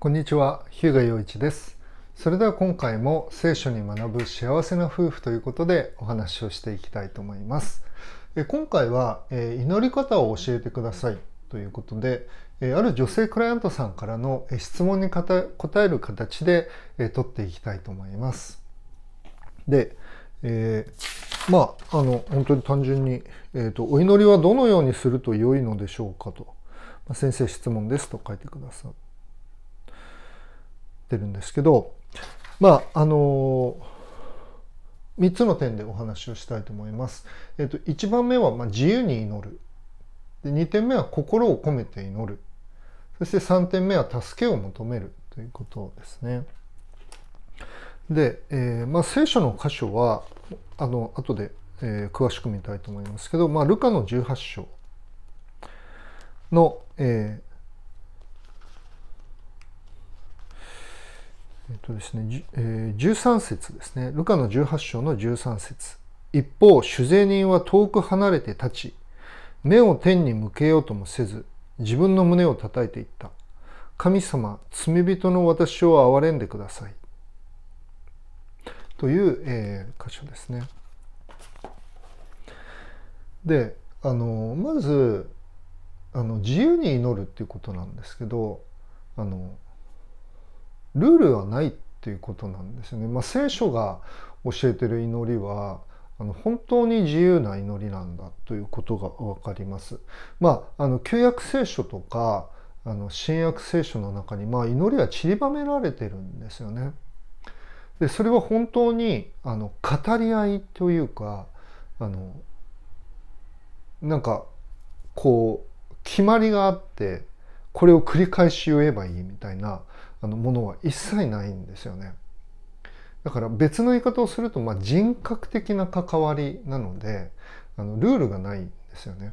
こんにちは、日向陽一です。それでは今回も聖書に学ぶ幸せな夫婦ということでお話をしていきたいと思います。今回は、え祈り方を教えてくださいということで、えある女性クライアントさんからの質問に答える形で、え取っていきたいと思います。で、えー、まあ、あの、本当に単純に、えっ、ー、と、お祈りはどのようにすると良いのでしょうかと、ま先生質問ですと書いてくださって、ってるんですけど、まあ、あの三つの点でお話をしたいと思います。えっと、一番目は、まあ、自由に祈る。で二点目は心を込めて祈る。そして三点目は助けを求めるということですね。で、えー、まあ、聖書の箇所は、あの、後で、えー、詳しく見たいと思いますけど、まあ、ルカの18章の、ええっとですね、えー、13節ですね。ルカの18章の13節一方、主税人は遠く離れて立ち、目を天に向けようともせず、自分の胸を叩いていった。神様、罪人の私を憐れんでください。という、えー、箇所ですね。で、あの、まず、あの自由に祈るっていうことなんですけど、あのルールはないっていうことなんですね。まあ、聖書が教えてる祈りはあの本当に自由な祈りなんだということが分かります。まあ、あの旧約聖書とかあの新約聖書の中に、まあ、祈りは散りばめられてるんですよね。でそれは本当にあの語り合いというかあのなんかこう決まりがあってこれを繰り返し言えばいいみたいなあのものは一切ないんですよね。だから別の言い方をすると、まあ、人格的な関わりなのであのルールがないんですよね。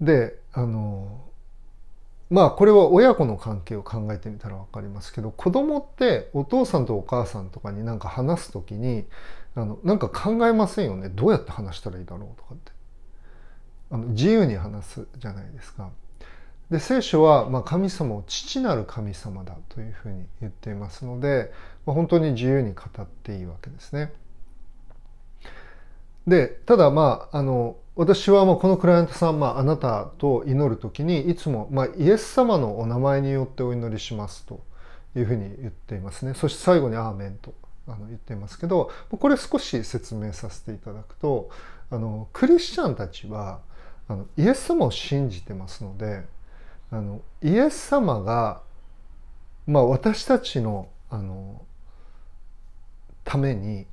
であのまあこれは親子の関係を考えてみたら分かりますけど子供ってお父さんとお母さんとかに何か話す時にあのなんか考えませんよねどうやって話したらいいだろうとかって。あの自由に話すじゃないですか。で聖書は、まあ、神様を父なる神様だというふうに言っていますので、まあ、本当に自由に語っていいわけですね。でただまああの私はまあこのクライアントさん、まあ、あなたと祈る時にいつも、まあ、イエス様のお名前によってお祈りしますというふうに言っていますねそして最後に「アーメンと」と言っていますけどこれ少し説明させていただくとあのクリスチャンたちはあのイエスも信じてますのであのイエス様が、まあ、私たちのあのために、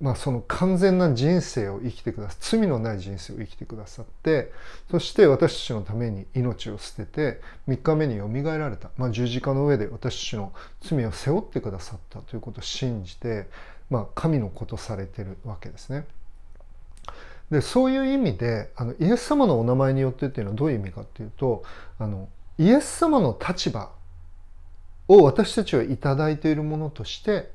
まあ、その完全な人生を生きてくださ罪のない人生を生きてくださってそして私たちのために命を捨てて3日目によみがえられた、まあ、十字架の上で私たちの罪を背負ってくださったということを信じて、まあ、神のことされてるわけですね。でそういう意味であのイエス様のお名前によってっていうのはどういう意味かっていうとあのイエス様の立場を私たちは頂いているものとして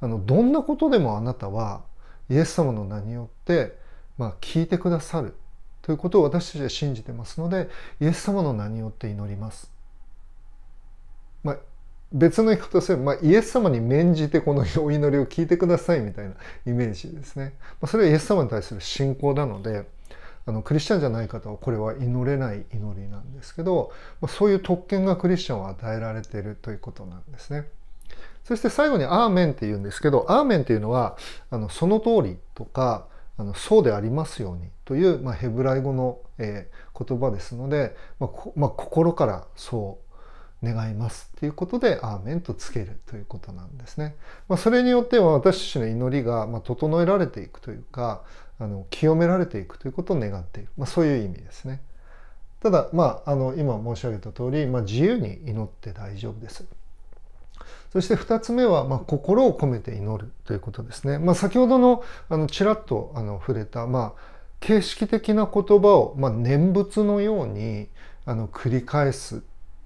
あのどんなことでもあなたはイエス様の名によって、まあ、聞いてくださるということを私たちは信じてますのでイエス様の名によって祈ります。まあ別の言い方をすれば、まあ、イエス様に免じてこのお祈りを聞いてくださいみたいなイメージですね。まあ、それはイエス様に対する信仰なので、あのクリスチャンじゃない方はこれは祈れない祈りなんですけど、まあ、そういう特権がクリスチャンは与えられているということなんですね。そして最後に「アーメン」って言うんですけど「アーメン」っていうのはあのその通りとかあのそうでありますようにという、まあ、ヘブライ語の、えー、言葉ですので、まあ、まあ、心からそう願いますということで、アーメンとつけるということなんですね。まあ、それによっては私たちの祈りが、ま整えられていくというか、あの清められていくということを願っている。まあ、そういう意味ですね。ただ、まあ、あの今申し上げた通り、まあ、自由に祈って大丈夫です。そして2つ目は、まあ、心を込めて祈るということですね。まあ、先ほどのあのちらっとあの触れた、まあ、形式的な言葉を、ま念仏のようにあの繰り返す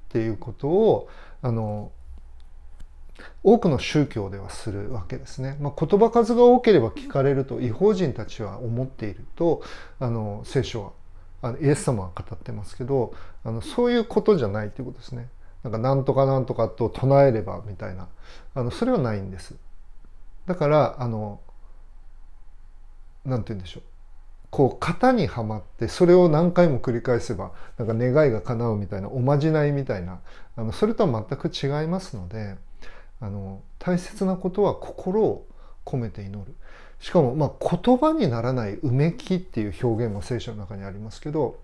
っていうことをあの多くの宗教ではするわけですね。まあ、言葉数が多ければ聞かれると違法人たちは思っているとあの聖書はあのイエス様は語ってますけどあのそういうことじゃないということですね。なんかなんとかなんとかと唱えればみたいなあのそれはないんです。だからあの何て言うんでしょうこう型にはまってそれを何回も繰り返せばなんか願いが叶うみたいなおまじないみたいなあのそれとは全く違いますのであの大切なことは心を込めて祈るしかもまあ言葉にならないうめきっていう表現も聖書の中にありますけど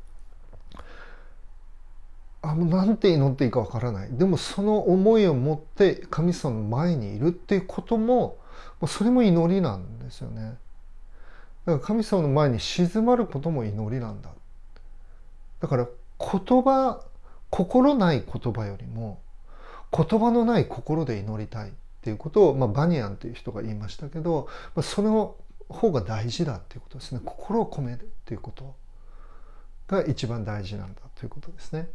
あもうなんて祈っていいかわからないでもその思いを持って神様の前にいるっていうこともそれも祈りなんですよね。だから神様の前に静まることも祈りなんだだから言葉心ない言葉よりも言葉のない心で祈りたいっていうことを、まあ、バニアンという人が言いましたけど、まあ、その方が大事だっていうことですね心を込めるっていうことが一番大事なんだということですね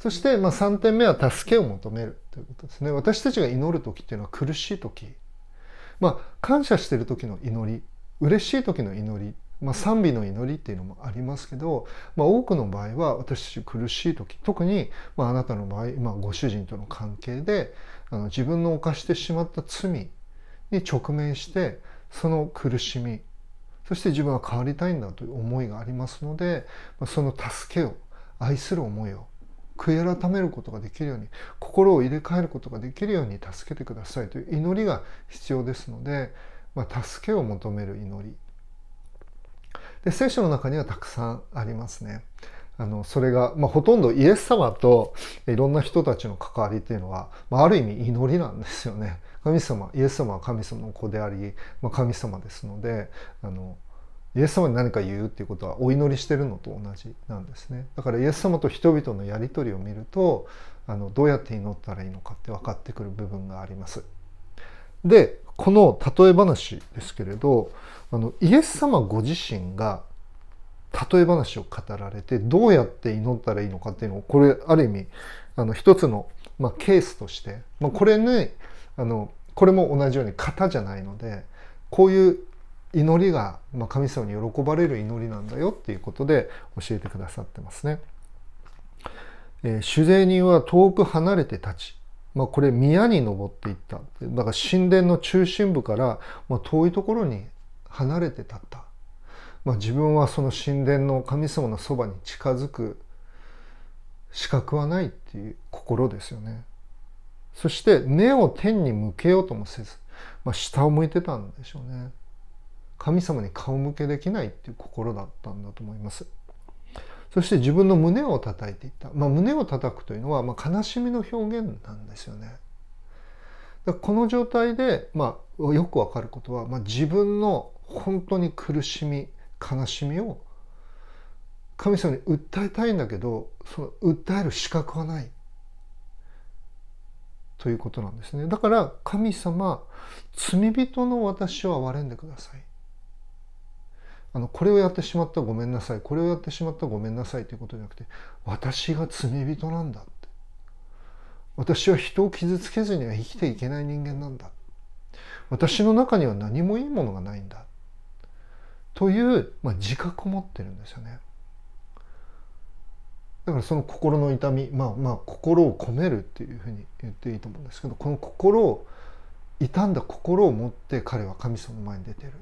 そして、まあ、3点目は助けを求めるということですね私たちが祈る時っていうのは苦しい時まあ感謝してる時の祈り嬉しい時の祈り、まあ、賛美の祈りっていうのもありますけど、まあ、多くの場合は私たち苦しい時特に、まあ、あなたの場合、まあ、ご主人との関係であの自分の犯してしまった罪に直面してその苦しみそして自分は変わりたいんだという思いがありますので、まあ、その助けを愛する思いを悔い改めることができるように心を入れ替えることができるように助けてくださいという祈りが必要ですのでまあ、助けを求める祈りで聖書の中にはたくさんありますね。あのそれが、まあ、ほとんどイエス様といろんな人たちの関わりっていうのは、まあ、ある意味祈りなんですよね。神様イエス様は神様の子であり、まあ、神様ですのであのイエス様に何か言うっていうことはお祈りしてるのと同じなんですね。だからイエス様と人々のやり取りを見るとあのどうやって祈ったらいいのかって分かってくる部分があります。でこの例え話ですけれどあのイエス様ご自身が例え話を語られてどうやって祈ったらいいのかっていうのをこれある意味あの一つの、まあ、ケースとして、まあ、これねあのこれも同じように型じゃないのでこういう祈りが、まあ、神様に喜ばれる祈りなんだよっていうことで教えてくださってますね。えー、主税人は遠く離れて立ちまあ、これ宮に登っていっただから神殿の中心部から、ま遠いところに離れて立った、まあ、自分はその神殿の神様のそばに近づく資格はないっていう心ですよねそして目を天に向けようともせず、まあ、下を向いてたんでしょうね神様に顔向けできないっていう心だったんだと思いますそして自分の胸を叩いていった。まあ、胸を叩くというのは、まあ、悲しみの表現なんですよね。この状態で、まあ、よくわかることは、まあ、自分の本当に苦しみ、悲しみを神様に訴えたいんだけど、その訴える資格はない。ということなんですね。だから神様、罪人の私を憐れんでください。あのこれをやってしまったごめんなさいこれをやってしまったごめんなさいということじゃなくて私が罪人なんだって私は人を傷つけずには生きていけない人間なんだ私の中には何もいいものがないんだという、まあ、自覚を持ってるんですよね。だからその心の痛みまあまあ心を込めるっていうふうに言っていいと思うんですけどこの心を傷んだ心を持って彼は神様の前に出てる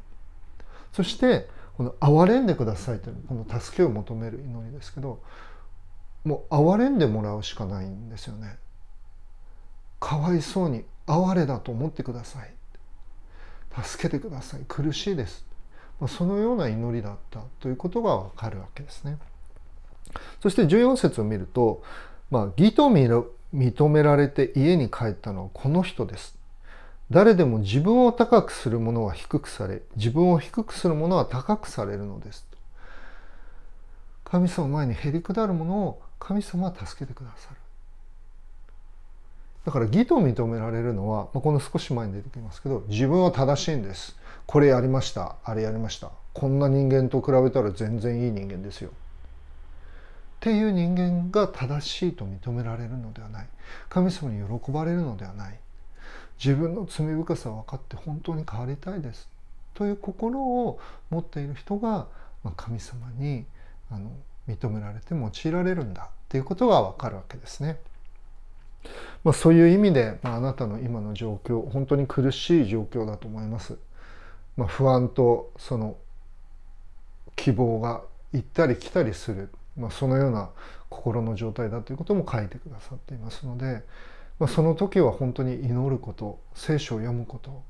そしてこの「憐れんでください」というこの助けを求める祈りですけどもう憐れんでもらうしかないんですよね。かわいそうに哀れだと思ってください。助けてください。苦しいです。そのような祈りだったということがわかるわけですね。そして14節を見ると、まあ、義と認められて家に帰ったのはこの人です。誰でも自分を高くするものは低くされ、自分を低くするものは高くされるのです。神様前にへりくだるものを神様は助けてくださる。だから義と認められるのは、まあ、この少し前に出てきますけど、自分は正しいんです。これやりました。あれやりました。こんな人間と比べたら全然いい人間ですよ。っていう人間が正しいと認められるのではない。神様に喜ばれるのではない。自分の罪深さを分かって本当に変わりたいですという心を持っている人が、ま神様にあの認められて用いられるんだっていうことが分かるわけですね。まあ、そういう意味で、まあ、あなたの今の状況本当に苦しい状況だと思います。まあ、不安とその希望が行ったり来たりする、まあ、そのような心の状態だということも書いてくださっていますので、まあ、その時は本当に祈ること聖書を読むこと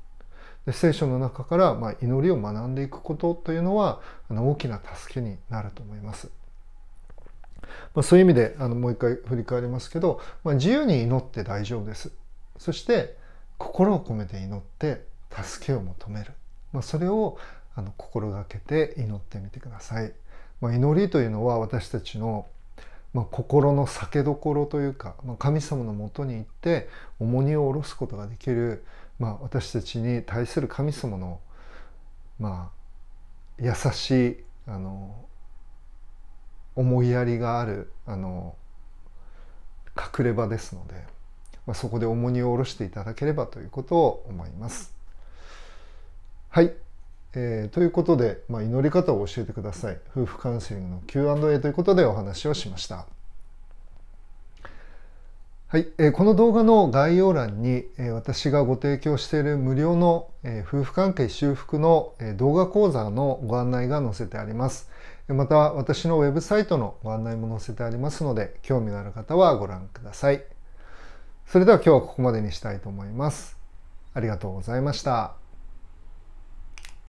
で聖書の中からまあ祈りを学んでいくことというのはあの大きな助けになると思います。まあ、そういう意味であのもう一回振り返りますけど、まあ、自由に祈って大丈夫です。そして心を込めて祈って助けを求める、まあ、それをあの心がけて祈ってみてください。まあ、祈りというのは私たちのまあ、心の酒どころというか、まあ、神様のもとに行って重荷を下ろすことができる、まあ、私たちに対する神様の、まあ、優しいあの思いやりがあるあの隠れ場ですので、まあ、そこで重荷を下ろしていただければということを思います。はいえー、ということで、まあ、祈り方を教えてください夫婦カウンセリングの Q&A ということでお話をしました。はい、えー、この動画の概要欄に、えー、私がご提供している無料の、えー、夫婦関係修復の、え動画講座のご案内が載せてあります。また私のウェブサイトのご案内も載せてありますので、興味のある方はご覧ください。それでは今日はここまでにしたいと思います。ありがとうございました。